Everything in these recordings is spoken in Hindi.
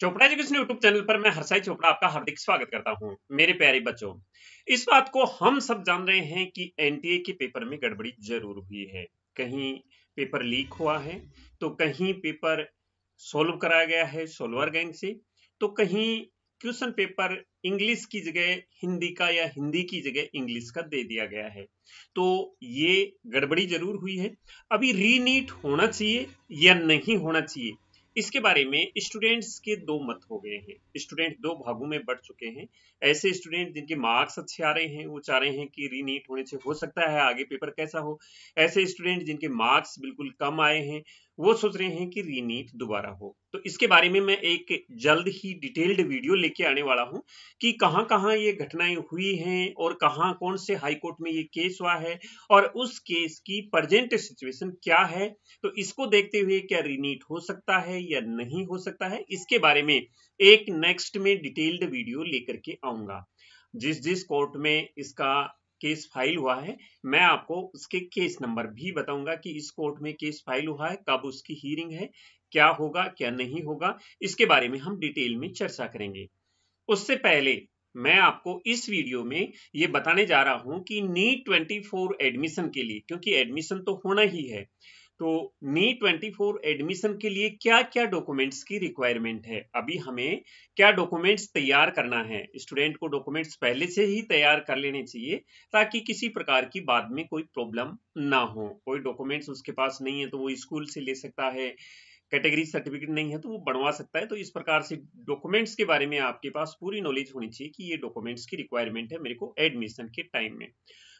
चोपड़ा एजुकेशन यूट्यूब चैनल पर मैं हरसाई चोपड़ा आपका हार्दिक स्वागत करता हूं मेरे प्यारे बच्चों इस बात को हम सब जान रहे हैं कि एनटीए के पेपर में गड़बड़ी जरूर हुई है कहीं पेपर लीक हुआ है तो कहीं पेपर सोल्व कराया गया है सोलवर गैंग से तो कहीं क्वेश्चन पेपर इंग्लिश की जगह हिंदी का या हिंदी की जगह इंग्लिश का दे दिया गया है तो ये गड़बड़ी जरूर हुई है अभी रीनीट होना चाहिए या नहीं होना चाहिए इसके बारे में स्टूडेंट्स के दो मत हो गए हैं स्टूडेंट दो भागों में बढ़ चुके हैं ऐसे स्टूडेंट जिनके मार्क्स अच्छे आ रहे हैं वो चाह रहे हैं कि रीनीट होने से हो सकता है आगे पेपर कैसा हो ऐसे स्टूडेंट जिनके मार्क्स बिल्कुल कम आए हैं वो सोच रहे हैं कि रीनीट दोबारा हो तो इसके बारे में मैं एक जल्द ही डिटेल्ड वीडियो लेके आने वाला हूं कि कहां कहां ये घटनाएं हुई हैं और कहां कौन से हाई कोर्ट में ये केस हुआ है और उस केस की प्रजेंट सिचुएशन क्या है तो इसको देखते हुए क्या रीनीट हो सकता है या नहीं हो सकता है इसके बारे में एक नेक्स्ट में डिटेल्ड वीडियो लेकर के आऊंगा जिस जिस कोर्ट में इसका केस फाइल हुआ है मैं आपको उसके केस नंबर भी बताऊंगा कि इस कोर्ट में केस फाइल हुआ है कब उसकी हियरिंग है क्या होगा क्या नहीं होगा इसके बारे में हम डिटेल में चर्चा करेंगे उससे पहले मैं आपको इस वीडियो में ये बताने जा रहा हूं कि नीट 24 एडमिशन के लिए क्योंकि एडमिशन तो होना ही है तो नी 24 एडमिशन के लिए क्या क्या डॉक्यूमेंट्स की रिक्वायरमेंट है अभी हमें क्या डॉक्यूमेंट्स तैयार करना है स्टूडेंट को डॉक्यूमेंट्स पहले से ही तैयार कर लेने चाहिए ताकि किसी प्रकार की बाद में कोई प्रॉब्लम ना हो कोई डॉक्यूमेंट्स उसके पास नहीं है तो वो स्कूल से ले सकता है कैटेगरी सर्टिफिकेट नहीं है तो वो बनवा सकता है तो इस प्रकार से डॉक्यूमेंट्स के बारे में आपके पास पूरी नॉलेज होनी चाहिए कि ये डॉक्यूमेंट्स की रिक्वायरमेंट है मेरे को एडमिशन के टाइम में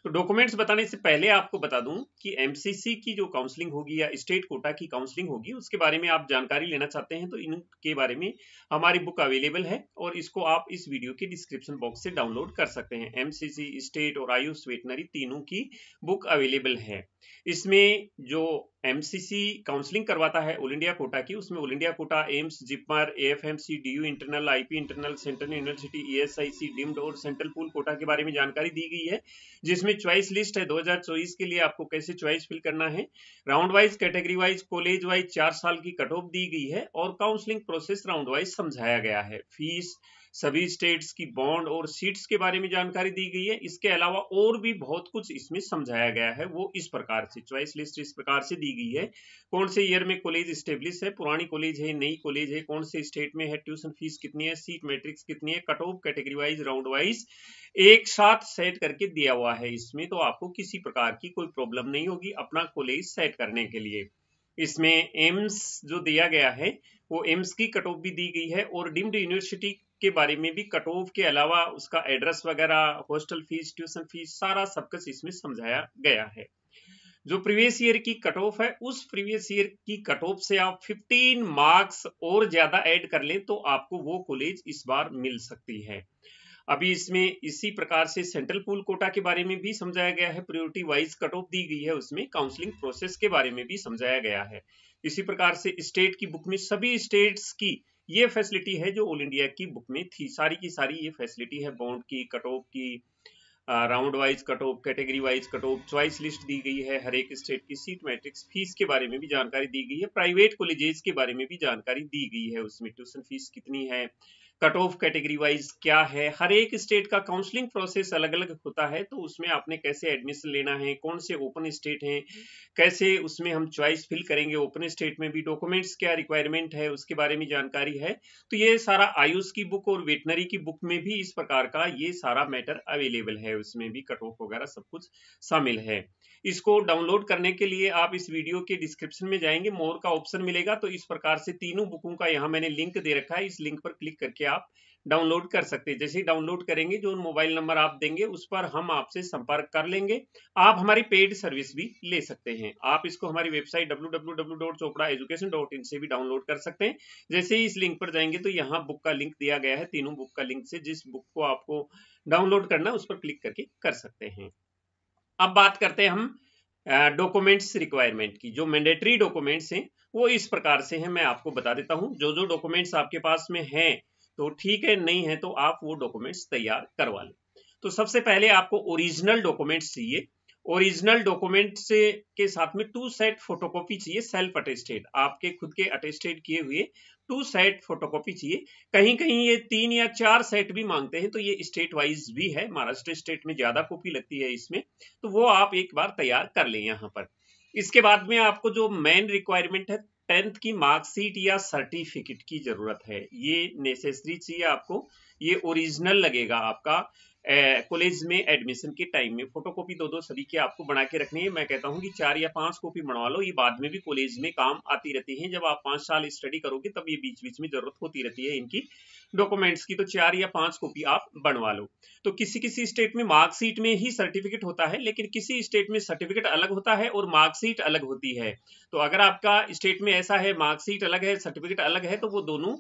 तो डॉक्यूमेंट्स बताने से पहले आपको बता दूं कि एमसीसी की जो काउंसलिंग होगी या स्टेट कोटा की काउंसलिंग होगी उसके बारे में आप जानकारी लेना चाहते हैं तो इनके बारे में हमारी बुक अवेलेबल है और इसको आप इस वीडियो के डिस्क्रिप्शन बॉक्स से डाउनलोड कर सकते हैं एमसीसी स्टेट और आयुष वेटनरी तीनों की बुक अवेलेबल है इसमें जो एमसीसी काउंसलिंग करवाता है ओल इंडिया कोटा की उसमें all India quota AIIMS JIPMER AFMC DU internal IP internal central university ESIC deemed और सेंट्रल पूल कोटा के बारे में जानकारी दी गई है जिसमें च्वाइस लिस्ट है 2024 के लिए आपको कैसे च्वाइस फिल करना है round wise category wise college wise चार साल की कट ऑफ दी गई है और काउंसलिंग प्रोसेस राउंड वाइज समझाया गया है फीस सभी स्टेट्स की बॉन्ड और सीट्स के बारे में जानकारी दी गई है इसके अलावा और भी बहुत कुछ इसमें समझाया गया है वो इस प्रकार से चॉइस लिस्ट इस प्रकार से दी गई है कौन से ईयर में कॉलेज स्टेब्लिश है पुरानी कॉलेज है नई कॉलेज है कौन से स्टेट में है ट्यूशन फीस कितनी है सीट मेट्रिक्स कितनी है cut off category wise round wise एक साथ सेट करके दिया हुआ है इसमें तो आपको किसी प्रकार की कोई प्रॉब्लम नहीं होगी अपना कॉलेज सेट करने के लिए इसमें एम्स जो दिया गया है वो एम्स की कट ऑफ भी दी गई है और डिम्ड यूनिवर्सिटी के बारे में भी कट ऑफ के अलावा उसका एड्रेस वगैरह हॉस्टल फीस ट्यूशन फीस सारा सब कुछ इसमें समझाया गया है जो प्रीवियस ईयर की कट ऑफ है उस प्रीवियस ईयर की कट ऑफ से आप 15 मार्क्स और ज्यादा ऐड कर लें तो आपको वो कॉलेज इस बार मिल सकती है अभी इसमें इसी प्रकार से सेंट्रल पूल कोटा के बारे में भी समझाया गया है प्रियोरिटी वाइज कट ऑफ दी गई है उसमें काउंसलिंग प्रोसेस के बारे में भी समझाया गया है इसी प्रकार से स्टेट की बुक में सभी स्टेट्स की ये फैसिलिटी है जो ऑल इंडिया की बुक में थी सारी की सारी ये फैसिलिटी है बॉन्ड की कट ऑफ की round wise cut off category wise cut off choice list दी गई है हर एक स्टेट की सीट मैट्रिक्स फीस के बारे में भी जानकारी दी गई है प्राइवेट कॉलेजेस के बारे में भी जानकारी दी गई है उसमें ट्यूशन फीस कितनी है कट ऑफ कैटेगरी वाइज क्या है हर एक स्टेट का काउंसलिंग प्रोसेस अलग अलग होता है तो उसमें आपने कैसे एडमिशन लेना है कौन से ओपन स्टेट हैं कैसे उसमें हम चॉइस फिल करेंगे ओपन स्टेट में भी डॉक्यूमेंट्स क्या रिक्वायरमेंट है उसके बारे में जानकारी है तो ये सारा आयुष की बुक और वेटनरी की बुक में भी इस प्रकार का ये सारा मैटर अवेलेबल है उसमें भी कट ऑफ वगैरह सब कुछ शामिल है इसको डाउनलोड करने के लिए आप इस वीडियो के डिस्क्रिप्शन में जाएंगे मोर का ऑप्शन मिलेगा तो इस प्रकार से तीनों बुकों का यहाँ मैंने लिंक दे रखा है इस लिंक पर क्लिक करके आप डाउनलोड कर सकते हैं जैसे ही डाउनलोड करेंगे जो मोबाइल नंबर आप देंगे उस पर हम आपसे संपर्क कर लेंगे आप हमारी पेड सर्विस भी ले सकते हैं आप इसको हमारी वेबसाइट डब्ल्यू से भी डाउनलोड कर सकते हैं जैसे ही इस लिंक पर जाएंगे तो यहाँ बुक का लिंक दिया गया है तीनों बुक का लिंक से जिस बुक को आपको डाउनलोड करना है उस पर क्लिक करके कर सकते हैं अब बात करते हैं हम डॉक्यूमेंट्स रिक्वायरमेंट की जो मैंडेटरी डॉक्यूमेंट्स हैं वो इस प्रकार से हैं मैं आपको बता देता हूं जो जो डॉक्यूमेंट्स आपके पास में हैं तो ठीक है नहीं है तो आप वो डॉक्यूमेंट्स तैयार करवा लें तो सबसे पहले आपको ओरिजिनल डॉक्यूमेंट्स चाहिए ओरिजिनल डॉक्यूमेंट से के साथ में टू सेट फोटोकॉपी चाहिए सेल्फ अटेस्टेड आपके खुद के अटेस्टेड किए हुए टू सेट फोटोकॉपी चाहिए कहीं कहीं ये तीन या चार सेट भी मांगते हैं तो ये स्टेट वाइज भी है महाराष्ट्र स्टेट में ज्यादा कॉपी लगती है इसमें तो वो आप एक बार तैयार कर लें यहाँ पर इसके बाद में आपको जो मेन रिक्वायरमेंट है टेंथ की मार्कशीट या सर्टिफिकेट की जरूरत है ये नेसेसरी चाहिए आपको ये ओरिजिनल लगेगा आपका कॉलेज में एडमिशन के टाइम में फोटोकॉपी दो दो सभी के आपको बना के रखनी है मैं कहता हूँ कि चार या पांच कॉपी बनवा लो ये बाद में भी कॉलेज में काम आती रहती है जब आप पांच साल स्टडी करोगे तब ये बीच बीच में जरूरत होती रहती है इनकी डॉक्यूमेंट्स की तो चार या पांच कॉपी आप बनवा लो तो किसी किसी स्टेट में मार्कशीट में ही सर्टिफिकेट होता है लेकिन किसी स्टेट में सर्टिफिकेट अलग होता है और मार्कशीट अलग होती है तो अगर आपका स्टेट में ऐसा है मार्कशीट अलग है सर्टिफिकेट अलग है तो वो दोनों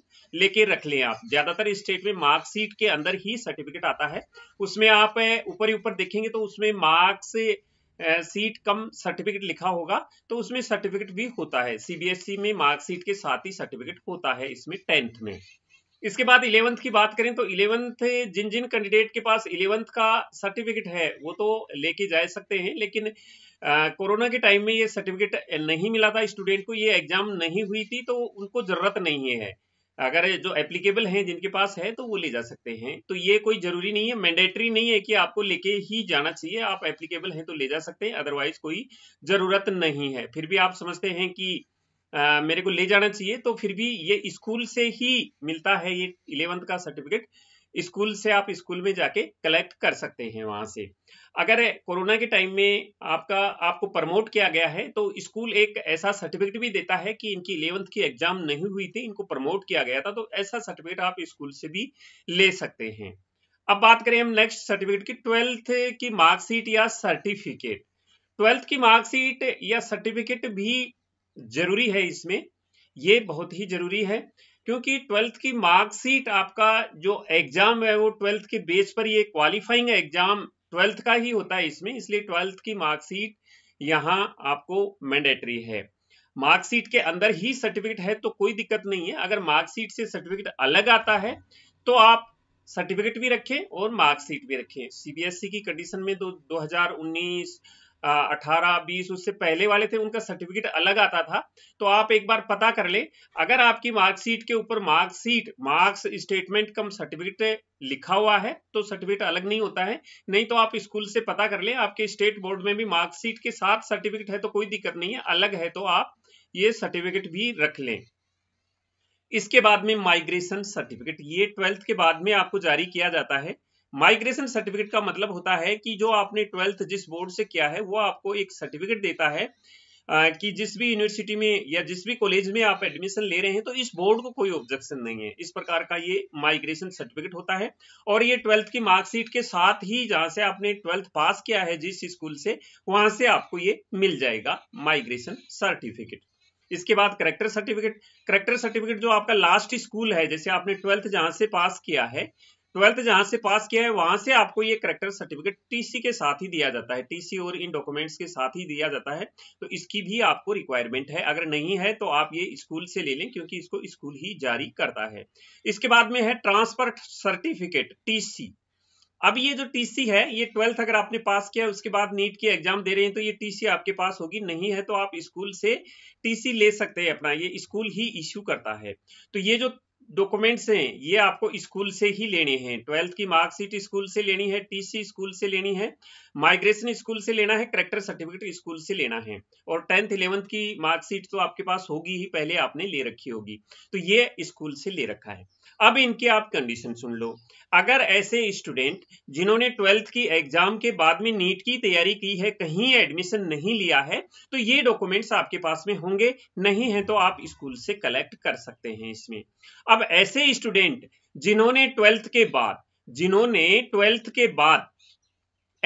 लेके रख लें आप ज्यादातर स्टेट में मार्कशीट के अंदर ही सर्टिफिकेट आता है उसमें आप ऊपर ही ऊपर देखेंगे तो उसमें मार्क्स सीट कम सर्टिफिकेट लिखा होगा तो उसमें सर्टिफिकेट भी होता है सीबीएसई e में मार्कशीट के साथ ही सर्टिफिकेट होता है इसमें टेंथ में इसके बाद इलेवंथ की बात करें तो इलेवंथ जिन जिन कैंडिडेट के पास इलेवंथ का सर्टिफिकेट है वो तो लेके जा सकते हैं लेकिन कोरोना के टाइम में ये सर्टिफिकेट नहीं मिला था स्टूडेंट को ये एग्जाम नहीं हुई थी तो उनको जरूरत नहीं है अगर जो एप्लीकेबल हैं जिनके पास है तो वो ले जा सकते हैं तो ये कोई जरूरी नहीं है मैंडेटरी नहीं है कि आपको लेके ही जाना चाहिए आप एप्लीकेबल हैं तो ले जा सकते हैं अदरवाइज कोई जरूरत नहीं है फिर भी आप समझते हैं कि आ, मेरे को ले जाना चाहिए तो फिर भी ये स्कूल से ही मिलता है ये इलेवंथ का सर्टिफिकेट स्कूल से आप स्कूल में जाके कलेक्ट कर सकते हैं वहां से अगर कोरोना के टाइम में आपका आपको प्रमोट किया गया है तो स्कूल एक ऐसा सर्टिफिकेट भी देता है कि इनकी इलेवंथ की एग्जाम नहीं हुई थी इनको प्रमोट किया गया था तो ऐसा सर्टिफिकेट आप स्कूल से भी ले सकते हैं अब बात करें हम नेक्स्ट सर्टिफिकेट की ट्वेल्थ की मार्कशीट या सर्टिफिकेट ट्वेल्थ की मार्कशीट या सर्टिफिकेट भी जरूरी है इसमें ये बहुत ही जरूरी है क्योंकि ट्वेल्थ की मार्कशीट आपका जो एग्जाम है वो ट्वेल्थ के बेस पर ये क्वालिफाइंग एग्जाम ट्वेल्थ का ही होता है इसमें इसलिए ट्वेल्थ की मार्कशीट यहाँ आपको मैंडेटरी है मार्कशीट के अंदर ही सर्टिफिकेट है तो कोई दिक्कत नहीं है अगर मार्कशीट से सर्टिफिकेट अलग आता है तो आप सर्टिफिकेट भी रखें और मार्कशीट भी रखें सीबीएसई की कंडीशन में तो दो 2019 अठारह बीस उससे पहले वाले थे उनका सर्टिफिकेट अलग आता था तो आप एक बार पता कर ले अगर आपकी मार्कशीट के ऊपर marksheet marks statement cum certificate लिखा हुआ है तो सर्टिफिकेट अलग नहीं होता है नहीं तो आप स्कूल से पता कर ले आपके स्टेट बोर्ड में भी मार्कशीट के साथ सर्टिफिकेट है तो कोई दिक्कत नहीं है अलग है तो आप ये सर्टिफिकेट भी रख लें इसके बाद में माइग्रेशन सर्टिफिकेट ये ट्वेल्थ के बाद में आपको जारी किया जाता है माइग्रेशन सर्टिफिकेट का मतलब होता है कि जो आपने ट्वेल्थ जिस बोर्ड से किया है वो आपको एक सर्टिफिकेट देता है कि जिस भी यूनिवर्सिटी में या जिस भी कॉलेज में आप एडमिशन ले रहे हैं तो इस बोर्ड को कोई ऑब्जेक्शन नहीं है इस प्रकार का ये माइग्रेशन सर्टिफिकेट होता है और ये ट्वेल्थ की मार्कशीट के साथ ही जहां से आपने ट्वेल्थ पास किया है जिस स्कूल से वहां से आपको ये मिल जाएगा माइग्रेशन सर्टिफिकेट इसके बाद करेक्टर सर्टिफिकेट करेक्टर सर्टिफिकेट जो आपका लास्ट स्कूल है जैसे आपने ट्वेल्थ जहां से पास किया है ट्वेल्थ जहां से पास किया है वहां से आपको ये करेक्टर सर्टिफिकेट टीसी के साथ ही दिया जाता है टीसी और इन डॉक्यूमेंट्स के साथ ही दिया जाता है तो इसकी भी आपको रिक्वायरमेंट है अगर नहीं है तो आप ये स्कूल से ले लें क्योंकि इसको स्कूल ही जारी करता है इसके बाद में है ट्रांसफर सर्टिफिकेट टीसी अब ये जो टीसी है ये ट्वेल्थ अगर आपने पास किया उसके बाद नीट की एग्जाम दे रहे हैं तो ये टीसी आपके पास होगी नहीं है तो आप स्कूल से टीसी ले सकते हैं अपना ये स्कूल ही इश्यू करता है तो ये जो डॉक्यूमेंट्स हैं ये आपको स्कूल से ही लेने हैं ट्वेल्थ की मार्कशीट स्कूल से लेनी है टीसी स्कूल से लेनी है माइग्रेशन स्कूल से लेना है करेक्टर सर्टिफिकेट स्कूल से लेना है और टेंथ इलेवंथ की मार्कशीट तो आपके पास होगी ही पहले आपने ले रखी होगी तो ये स्कूल से ले रखा है अब इनकी आप कंडीशन सुन लो अगर ऐसे स्टूडेंट जिन्होंने ट्वेल्थ की एग्जाम के बाद में नीट की तैयारी की है कहीं एडमिशन नहीं लिया है तो ये डॉक्यूमेंट्स आपके पास में होंगे नहीं है तो आप स्कूल से कलेक्ट कर सकते हैं इसमें अब ऐसे स्टूडेंट जिन्होंने ट्वेल्थ के बाद जिन्होंने ट्वेल्थ के बाद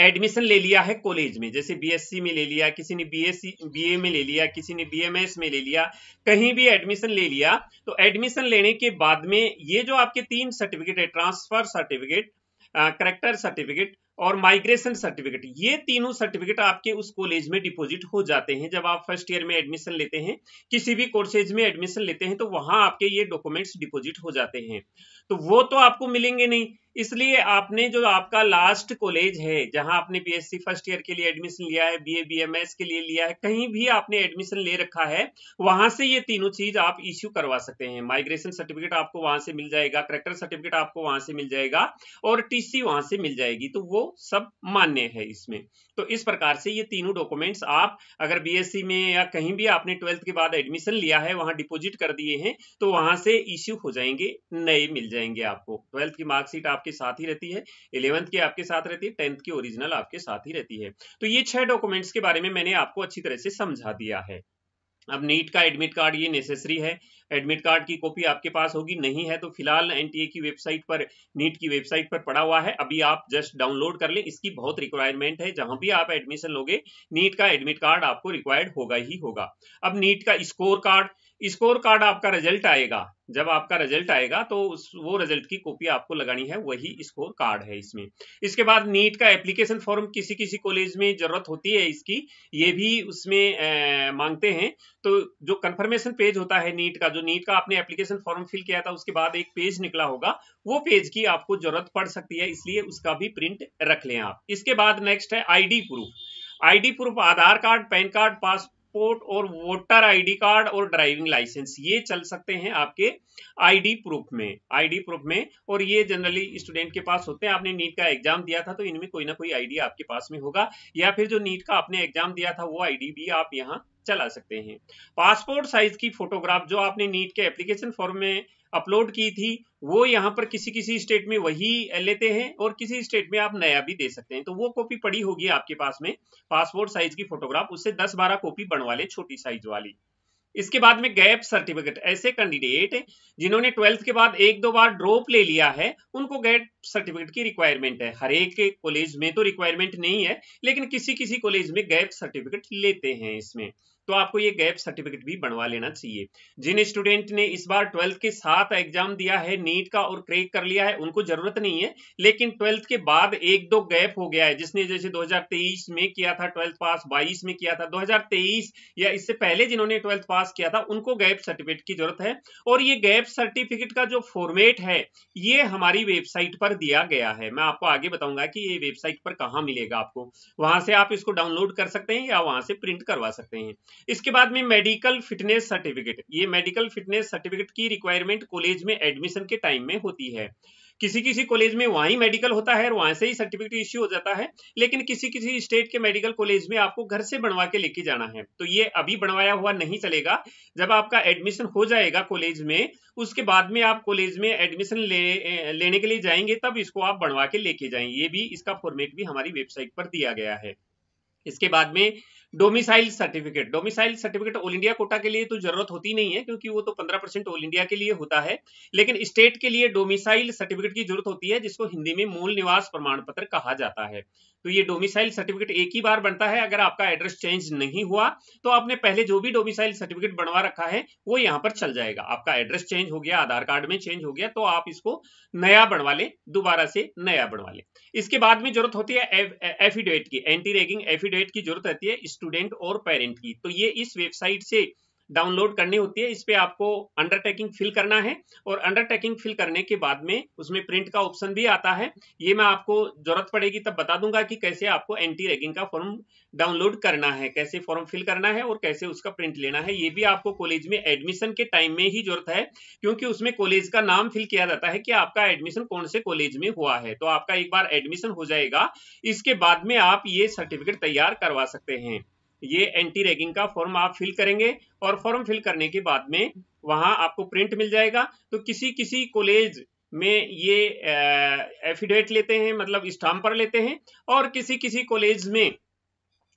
एडमिशन ले लिया है कॉलेज में जैसे बीएससी में ले लिया किसी ने बीएससी बीए में ले लिया किसी ने बीएमएस में ले लिया कहीं भी एडमिशन ले लिया तो एडमिशन लेने के बाद में ये जो आपके तीन सर्टिफिकेट है ट्रांसफर सर्टिफिकेट करेक्टर सर्टिफिकेट और माइग्रेशन सर्टिफिकेट ये तीनों सर्टिफिकेट आपके उस कॉलेज में डिपॉजिट हो जाते हैं जब आप फर्स्ट ईयर में एडमिशन लेते हैं किसी भी कोर्सेज में एडमिशन लेते हैं तो वहां आपके ये डॉक्यूमेंट्स डिपॉजिट हो जाते हैं तो वो तो आपको मिलेंगे नहीं इसलिए आपने जो आपका लास्ट कॉलेज है जहां आपने बीएससी फर्स्ट ईयर के लिए एडमिशन लिया है बीए बीएमएस के लिए लिया है कहीं भी आपने एडमिशन ले रखा है वहां से ये तीनों चीज आप इश्यू करवा सकते हैं माइग्रेशन सर्टिफिकेट आपको वहां से मिल जाएगा करेक्टर सर्टिफिकेट आपको वहां से मिल जाएगा और टीसी वहां से मिल जाएगी तो वो सब मान्य है इसमें तो इस प्रकार से ये तीनों डॉक्यूमेंट्स आप अगर बी में या कहीं भी आपने ट्वेल्थ के बाद एडमिशन लिया है वहां डिपोजिट कर दिए हैं तो वहां से इश्यू हो जाएंगे नए मिल जाएंगे आपको ट्वेल्थ की मार्कशीट आपके आपके साथ ही रहती है इलेवंथ की आपके साथ रहती है टेंथ की ओरिजिनल आपके साथ ही रहती है तो ये छह डॉक्यूमेंट्स के बारे में मैंने आपको अच्छी तरह से समझा दिया है अब नीट का एडमिट कार्ड ये नेसेसरी है एडमिट कार्ड की कॉपी आपके पास होगी नहीं है तो फिलहाल एनटीए की वेबसाइट पर नीट की वेबसाइट पर पड़ा हुआ है अभी आप जस्ट डाउनलोड कर लें इसकी बहुत रिक्वायरमेंट है जहां भी आप एडमिशन लोगे नीट का एडमिट कार्ड आपको रिक्वायर्ड होगा ही होगा अब नीट का स्कोर कार्ड स्कोर कार्ड आपका रिजल्ट आएगा जब आपका रिजल्ट आएगा तो उस वो रिजल्ट की कॉपी आपको लगानी है वही स्कोर कार्ड है इसमें इसके बाद नीट का एप्लीकेशन फॉर्म किसी किसी कॉलेज में जरूरत होती है इसकी ये भी उसमें मांगते हैं तो जो कंफर्मेशन पेज होता है नीट का जो नीट का आपने एप्लीकेशन फॉर्म फिल किया था उसके बाद एक पेज निकला होगा वो पेज की आपको जरूरत पड़ सकती है इसलिए उसका भी प्रिंट रख लें आप इसके बाद नेक्स्ट है I proof ID proof Aadhaar card PAN card pass passport और वोटर आईडी कार्ड और ड्राइविंग लाइसेंस ये चल सकते हैं आपके आईडी प्रूफ में आईडी प्रूफ में और ये जनरली स्टूडेंट के पास होते हैं आपने नीट का एग्जाम दिया था तो इनमें कोई ना कोई आईडी आपके पास में होगा या फिर जो नीट का आपने एग्जाम दिया था वो आईडी भी आप यहाँ चला सकते हैं पासपोर्ट साइज की फोटोग्राफ जो आपने नीट के एप्लीकेशन फॉर्म में अपलोड की थी वो यहाँ पर किसी किसी स्टेट में वही लेते हैं और किसी स्टेट में आप नया भी दे सकते हैं तो वो कॉपी पड़ी होगी आपके पास में पासपोर्ट साइज की फोटोग्राफ उससे दस बारह कॉपी बनवा ले छोटी साइज वाली इसके बाद में गैप सर्टिफिकेट ऐसे कैंडिडेट जिन्होंने ट्वेल्थ के बाद एक दो बार ड्रॉप ले लिया है उनको गैप सर्टिफिकेट की रिक्वायरमेंट है हर एक कॉलेज में तो रिक्वायरमेंट नहीं है लेकिन किसी किसी कॉलेज में गैप सर्टिफिकेट लेते हैं इसमें तो आपको ये गैप सर्टिफिकेट भी बनवा लेना चाहिए जिन स्टूडेंट ने इस बार ट्वेल्थ के साथ एग्जाम दिया है नीट का और क्रेक कर लिया है उनको जरूरत नहीं है लेकिन ट्वेल्थ के बाद एक दो गैप हो गया है जिसने जैसे 2023 में किया था ट्वेल्थ पास 22 में किया था 2023 या इससे पहले जिन्होंने ट्वेल्थ पास किया था उनको गैप सर्टिफिकेट की जरूरत है और ये गैप सर्टिफिकेट का जो फॉर्मेट है ये हमारी वेबसाइट पर दिया गया है मैं आपको आगे बताऊंगा कि ये वेबसाइट पर कहा मिलेगा आपको वहां से आप इसको डाउनलोड कर सकते हैं या वहां से प्रिंट करवा सकते हैं इसके बाद में मेडिकल फिटनेस सर्टिफिकेट ये मेडिकल फिटनेस सर्टिफिकेट की रिक्वायरमेंट कॉलेज में एडमिशन के टाइम में होती है किसी किसी कॉलेज में वहीं मेडिकल होता है और वहां से ही सर्टिफिकेट इश्यू हो जाता है लेकिन किसी किसी स्टेट के मेडिकल कॉलेज में आपको घर से बनवा के लेके जाना है तो ये अभी बनवाया हुआ नहीं चलेगा जब आपका एडमिशन हो जाएगा कॉलेज में उसके बाद में आप कॉलेज में एडमिशन ले, लेने के लिए जाएंगे तब इसको आप बनवा के लेके जाएंगे ये भी इसका फॉर्मेट भी हमारी वेबसाइट पर दिया गया है इसके बाद में domicile certificate domicile certificate all India quota के लिए तो जरूरत होती नहीं है क्योंकि वो तो पंद्रह परसेंट ऑल इंडिया के लिए होता है लेकिन स्टेट के लिए डोमिसाइल सर्टिफिकेट की जरूरत होती है जिसको हिंदी में मूल निवास प्रमाण पत्र कहा जाता है तो ये डोमिसाइल सर्टिफिकेट एक ही बार बनता है अगर आपका एड्रेस चेंज नहीं हुआ तो आपने पहले जो भी डोमिसाइल सर्टिफिकेट बनवा रखा है वो यहाँ पर चल जाएगा आपका एड्रेस चेंज हो गया आधार कार्ड में चेंज हो गया तो आप इसको नया बनवा लें दोबारा से नया बनवा लें इसके बाद में जरूरत होती है एफिडेविट की एंटी रेगिंग एफिडेविट की जरूरत रहती है स्टूडेंट और पेरेंट की तो ये इस वेबसाइट से डाउनलोड करनी होती है इस पर आपको अंडरटेकिंग फिल करना है और अंडरटेकिंग फिल करने के बाद में उसमें प्रिंट का ऑप्शन भी आता है ये मैं आपको जरूरत पड़ेगी तब बता दूंगा कि कैसे आपको एंटी रैगिंग का फॉर्म डाउनलोड करना है कैसे फॉर्म फिल करना है और कैसे उसका प्रिंट लेना है ये भी आपको कॉलेज में एडमिशन के टाइम में ही जरूरत है क्योंकि उसमें कॉलेज का नाम फिल किया जाता है कि आपका एडमिशन कौन से कॉलेज में हुआ है तो आपका एक बार एडमिशन हो जाएगा इसके बाद में आप ये सर्टिफिकेट तैयार करवा सकते हैं ये एंटी रैगिंग का फॉर्म आप फिल करेंगे और फॉर्म फिल करने के बाद में वहां आपको प्रिंट मिल जाएगा तो किसी किसी कॉलेज में ये एफिडेविट लेते हैं मतलब स्टाम्पर लेते हैं और किसी किसी कॉलेज में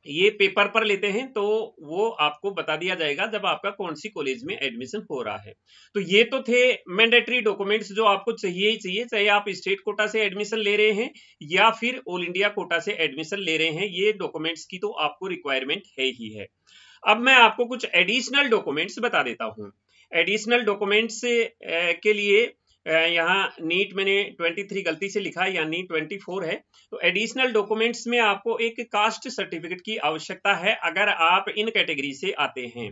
ये पेपर पर लेते हैं तो वो आपको बता दिया जाएगा जब आपका कौन सी कॉलेज में एडमिशन हो रहा है तो ये तो थे मैंडेटरी डॉक्यूमेंट्स जो आपको चाहिए ही चाहिए चाहे आप स्टेट कोटा से एडमिशन ले रहे हैं या फिर ऑल इंडिया कोटा से एडमिशन ले रहे हैं ये डॉक्यूमेंट्स की तो आपको रिक्वायरमेंट है ही है अब मैं आपको कुछ एडिशनल डॉक्यूमेंट्स बता देता हूँ एडिशनल डॉक्यूमेंट्स के लिए यहाँ नीट मैंने 23 गलती से लिखा है यानी 24 है तो एडिशनल डॉक्यूमेंट्स में आपको एक कास्ट सर्टिफिकेट की आवश्यकता है अगर आप इन कैटेगरी से आते हैं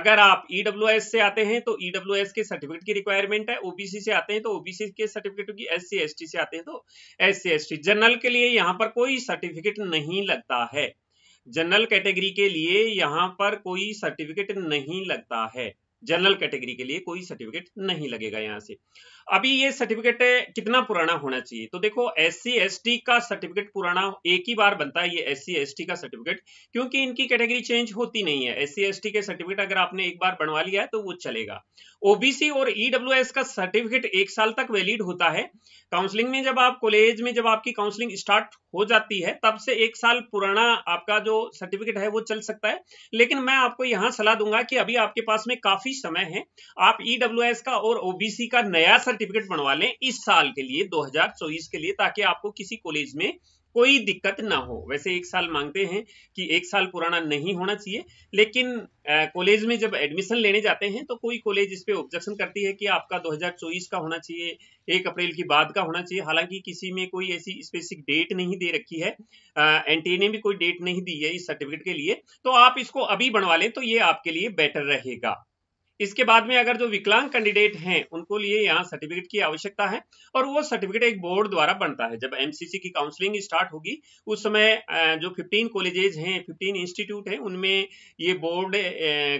अगर आप ई e से आते हैं तो ई e के सर्टिफिकेट की रिक्वायरमेंट है ओबीसी से आते हैं तो ओबीसी के सर्टिफिकेट की एस सी से आते हैं तो एस सी जनरल के लिए यहाँ पर कोई सर्टिफिकेट नहीं लगता है जनरल कैटेगरी के लिए यहाँ पर कोई सर्टिफिकेट नहीं लगता है जनरल कैटेगरी के लिए कोई सर्टिफिकेट नहीं लगेगा यहाँ से अभी ये सर्टिफिकेट कितना पुराना होना चाहिए तो देखो एस सी का सर्टिफिकेट पुराना एक ही बार बनता है ये एस सी का सर्टिफिकेट क्योंकि इनकी कैटेगरी चेंज होती नहीं है एस सी के सर्टिफिकेट अगर आपने एक बार बनवा लिया है तो वो चलेगा ओबीसी और ईडब्ल्यू e का सर्टिफिकेट एक साल तक वैलिड होता है काउंसलिंग में जब आप कॉलेज में जब आपकी काउंसलिंग स्टार्ट हो जाती है तब से एक साल पुराना आपका जो सर्टिफिकेट है वो चल सकता है लेकिन मैं आपको यहाँ सलाह दूंगा कि अभी आपके पास में काफी अभी समय है आप ईडब्ल्यू e का और ओबीसी का नया सर्टिफिकेट बनवा लें इस साल के लिए 2024 के लिए ताकि आपको किसी कॉलेज में कोई दिक्कत ना हो वैसे एक साल मांगते हैं कि एक साल पुराना नहीं होना चाहिए लेकिन कॉलेज में जब एडमिशन लेने जाते हैं तो कोई कॉलेज इस पे ऑब्जेक्शन करती है कि आपका 2024 का होना चाहिए एक अप्रैल की बाद का होना चाहिए हालांकि किसी में कोई ऐसी स्पेसिफिक डेट नहीं दे रखी है एनटीए ने भी कोई डेट नहीं दी है इस सर्टिफिकेट के लिए तो आप इसको अभी बनवा लें तो ये आपके लिए बेटर रहेगा इसके बाद में अगर जो विकलांग कैंडिडेट हैं उनको लिए यहाँ सर्टिफिकेट की आवश्यकता है और वो सर्टिफिकेट एक बोर्ड द्वारा बनता है जब एमसीसी की काउंसलिंग स्टार्ट होगी उस समय जो 15 कॉलेजेज हैं 15 इंस्टीट्यूट हैं उनमें ये बोर्ड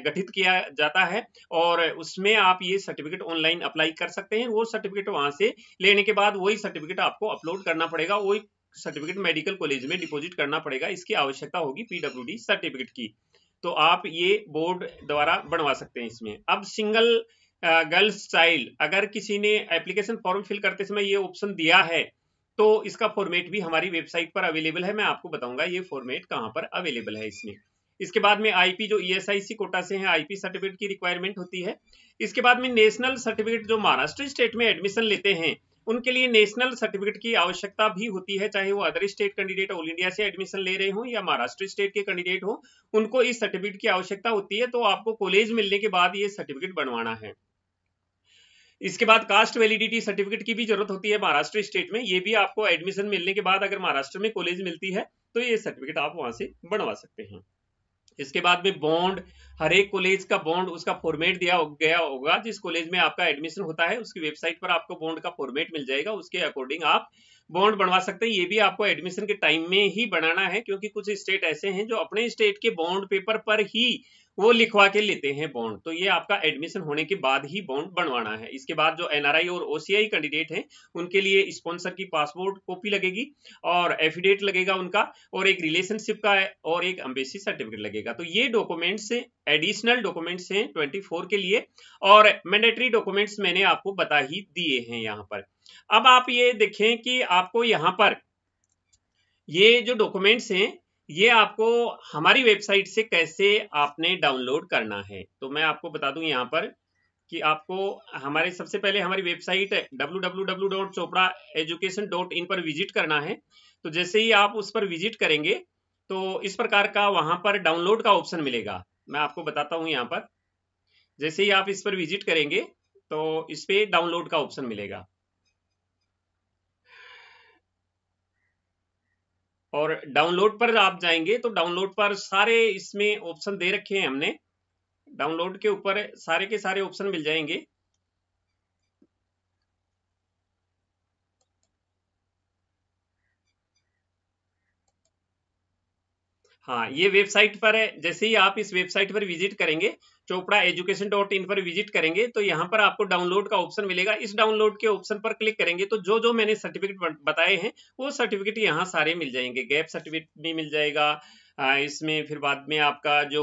गठित किया जाता है और उसमें आप ये सर्टिफिकेट ऑनलाइन अप्लाई कर सकते हैं वो सर्टिफिकेट वहाँ से लेने के बाद वही सर्टिफिकेट आपको अपलोड करना पड़ेगा वही सर्टिफिकेट मेडिकल कॉलेज में डिपोजिट करना पड़ेगा इसकी आवश्यकता होगी पीडब्ल्यू सर्टिफिकेट की तो आप ये बोर्ड द्वारा बनवा सकते हैं इसमें अब सिंगल गर्ल्स चाइल्ड अगर किसी ने एप्लीकेशन फॉर्म फिल करते समय ये ऑप्शन दिया है तो इसका फॉर्मेट भी हमारी वेबसाइट पर अवेलेबल है मैं आपको बताऊंगा ये फॉर्मेट कहाँ पर अवेलेबल है इसमें इसके बाद में आईपी जो ईएसआईसी कोटा से है आईपी सर्टिफिकेट की रिक्वायरमेंट होती है इसके बाद में नेशनल सर्टिफिकेट जो महाराष्ट्र स्टेट में एडमिशन लेते हैं उनके लिए नेशनल सर्टिफिकेट की आवश्यकता भी होती है चाहे वो other state candidate all India से एडमिशन ले रहे हो या महाराष्ट्र स्टेट के कैंडिडेट हो उनको इस सर्टिफिकेट की आवश्यकता होती है तो आपको कॉलेज मिलने के बाद ये सर्टिफिकेट बनवाना है इसके बाद कास्ट वैलिडिटी सर्टिफिकेट की भी जरूरत होती है महाराष्ट्र स्टेट में ये भी आपको एडमिशन मिलने के बाद अगर महाराष्ट्र में कॉलेज मिलती है तो ये सर्टिफिकेट आप वहां से बनवा सकते हैं इसके बाद में बॉन्ड हर एक कॉलेज का बॉन्ड उसका फॉर्मेट दिया गया होगा जिस कॉलेज में आपका एडमिशन होता है उसकी वेबसाइट पर आपको बॉन्ड का फॉर्मेट मिल जाएगा उसके अकॉर्डिंग आप बॉन्ड बनवा सकते हैं ये भी आपको एडमिशन के टाइम में ही बनाना है क्योंकि कुछ स्टेट ऐसे हैं जो अपने स्टेट के बॉन्ड पेपर पर ही वो लिखवा के लेते हैं बॉन्ड तो ये आपका एडमिशन होने के बाद ही बॉन्ड बनवाना है इसके बाद जो एनआरआई और ओसीआई कैंडिडेट हैं उनके लिए स्पॉन्सर की पासपोर्ट कॉपी लगेगी और एफिडेट लगेगा उनका और एक रिलेशनशिप का और एक अम्बेसी सर्टिफिकेट लगेगा तो ये डॉक्यूमेंट्स एडिशनल डॉक्यूमेंट्स हैं ट्वेंटी के लिए और मैंडेटरी डॉक्यूमेंट्स मैंने आपको बता ही दिए हैं यहाँ पर अब आप ये देखें कि आपको यहाँ पर ये जो डॉक्यूमेंट्स हैं ये आपको हमारी वेबसाइट से कैसे आपने डाउनलोड करना है तो मैं आपको बता दूं यहाँ पर कि आपको हमारे सबसे पहले हमारी वेबसाइट www.chopraeducation.in पर विजिट करना है तो जैसे ही आप उस पर विजिट करेंगे तो इस प्रकार का वहां पर डाउनलोड का ऑप्शन मिलेगा मैं आपको बताता हूँ यहाँ पर जैसे ही आप इस पर विजिट करेंगे तो इस पर डाउनलोड का ऑप्शन मिलेगा और डाउनलोड पर आप जाएंगे तो डाउनलोड पर सारे इसमें ऑप्शन दे रखे हैं हमने डाउनलोड के ऊपर सारे के सारे ऑप्शन मिल जाएंगे हाँ ये वेबसाइट पर है जैसे ही आप इस वेबसाइट पर विजिट करेंगे चोपड़ा एजुकेशन डॉट इन पर विजिट करेंगे तो यहाँ पर आपको डाउनलोड का ऑप्शन मिलेगा इस डाउनलोड के ऑप्शन पर क्लिक करेंगे तो जो जो मैंने सर्टिफिकेट बताए हैं वो सर्टिफिकेट यहाँ सारे मिल जाएंगे गैप सर्टिफिकेट भी मिल जाएगा इसमें फिर बाद में आपका जो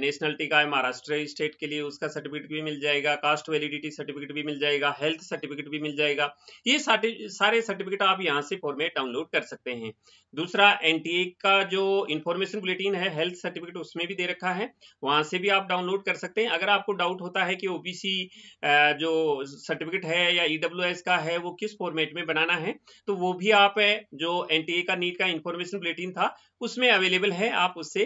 नेशनलिटी का है महाराष्ट्र स्टेट के लिए उसका सर्टिफिकेट भी मिल जाएगा कास्ट वैलिडिटी सर्टिफिकेट भी मिल जाएगा हेल्थ सर्टिफिकेट भी मिल जाएगा ये सारे सर्टिफिकेट आप यहाँ से फॉर्मेट डाउनलोड कर सकते हैं दूसरा एन का जो इन्फॉर्मेशन बुलेटिन है हेल्थ सर्टिफिकेट उसमें भी दे रखा है वहाँ से भी आप डाउनलोड कर सकते हैं अगर आपको डाउट होता है कि ओबीसी जो सर्टिफिकेट है या ईडब्ल्यू e का है वो किस फॉर्मेट में बनाना है तो वो भी आप जो एन का नीट का इन्फॉर्मेशन बुलेटिन था उसमें अवेलेबल है आप उससे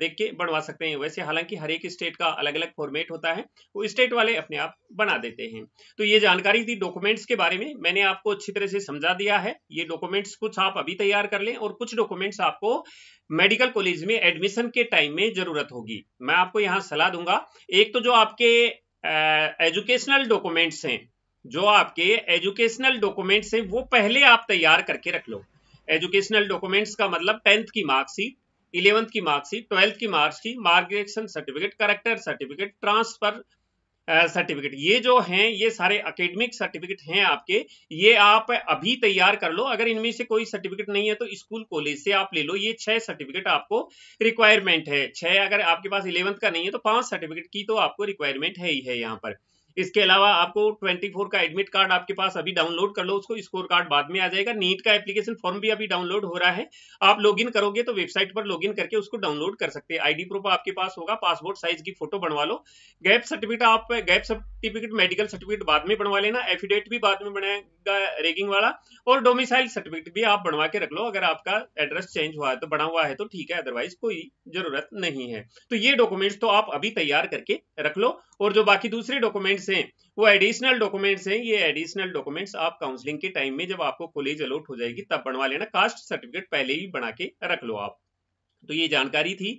देख के बनवा सकते हैं वैसे हालांकि हर एक स्टेट का अलग अलग फॉर्मेट होता है वो स्टेट वाले अपने आप बना देते हैं तो ये जानकारी थी डॉक्यूमेंट्स के बारे में मैंने आपको अच्छी तरह से समझा दिया है ये डॉक्यूमेंट्स कुछ आप अभी तैयार कर लें और कुछ डॉक्यूमेंट्स आपको मेडिकल कॉलेज में एडमिशन के टाइम में जरूरत होगी मैं आपको यहाँ सलाह दूंगा एक तो जो आपके एजुकेशनल डॉक्यूमेंट्स हैं जो आपके एजुकेशनल डॉक्यूमेंट्स हैं वो पहले आप तैयार करके रख लो एजुकेशनल डॉक्यूमेंट्स का मतलब टेंथ की मार्कशीट इलेवंथ की मार्कशीट ट्वेल्थ की marksheet migration certificate character certificate transfer certificate ये जो हैं ये सारे अकेडमिक सर्टिफिकेट हैं आपके ये आप अभी तैयार कर लो अगर इनमें से कोई सर्टिफिकेट नहीं है तो स्कूल कॉलेज से आप ले लो ये छह सर्टिफिकेट आपको रिक्वायरमेंट है छह अगर आपके पास इलेवंथ का नहीं है तो पांच सर्टिफिकेट की तो आपको रिक्वायरमेंट है ही है यहाँ पर इसके अलावा आपको 24 का एडमिट कार्ड आपके पास अभी डाउनलोड कर लो उसको स्कोर कार्ड बाद में आ जाएगा नीट का एप्लीकेशन फॉर्म भी अभी डाउनलोड हो रहा है आप लॉगिन करोगे तो वेबसाइट पर लॉगिन करके उसको डाउनलोड कर सकते हैं आईडी प्रूफ आपके पास होगा पासपोर्ट साइज की फोटो बनवा लो गैप सर्टिफिकेट आप गैप सर्टिफिकेट मेडिकल सर्टिफिकेट बाद में बनवा लेना एफिडेविट भी बाद में बनाएगा रेगिंग वाला और डोमिसाइल सर्टिफिकेट भी आप बनवा के रख लो अगर आपका एड्रेस चेंज हुआ है तो बना हुआ है तो ठीक है अदरवाइज कोई जरूरत नहीं है तो ये डॉक्यूमेंट्स तो आप अभी तैयार करके रख लो और जो बाकी दूसरे डॉक्यूमेंट्स डॉक्यूमेंट्स हैं वो एडिशनल डॉक्यूमेंट्स हैं ये एडिशनल डॉक्यूमेंट्स आप काउंसलिंग के टाइम में जब आपको कॉलेज अलोट हो जाएगी तब बनवा लेना कास्ट सर्टिफिकेट पहले ही बना के रख लो आप तो ये जानकारी थी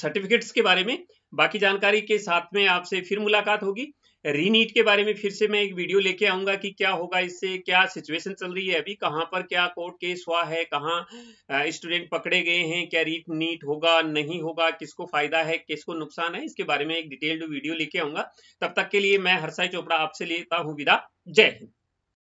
सर्टिफिकेट्स के बारे में बाकी जानकारी के साथ में आपसे फिर मुलाकात होगी रीनीट के बारे में फिर से मैं एक वीडियो लेके आऊंगा कि क्या होगा इससे क्या सिचुएशन चल रही है अभी कहाँ पर क्या कोर्ट केस हुआ है कहाँ स्टूडेंट पकड़े गए हैं क्या रीट नीट होगा नहीं होगा किसको फायदा है किसको नुकसान है इसके बारे में एक डिटेल्ड वीडियो लेके आऊंगा तब तक के लिए मैं हर्षाई चोपड़ा आपसे लेता हूँ विदा जय हिंद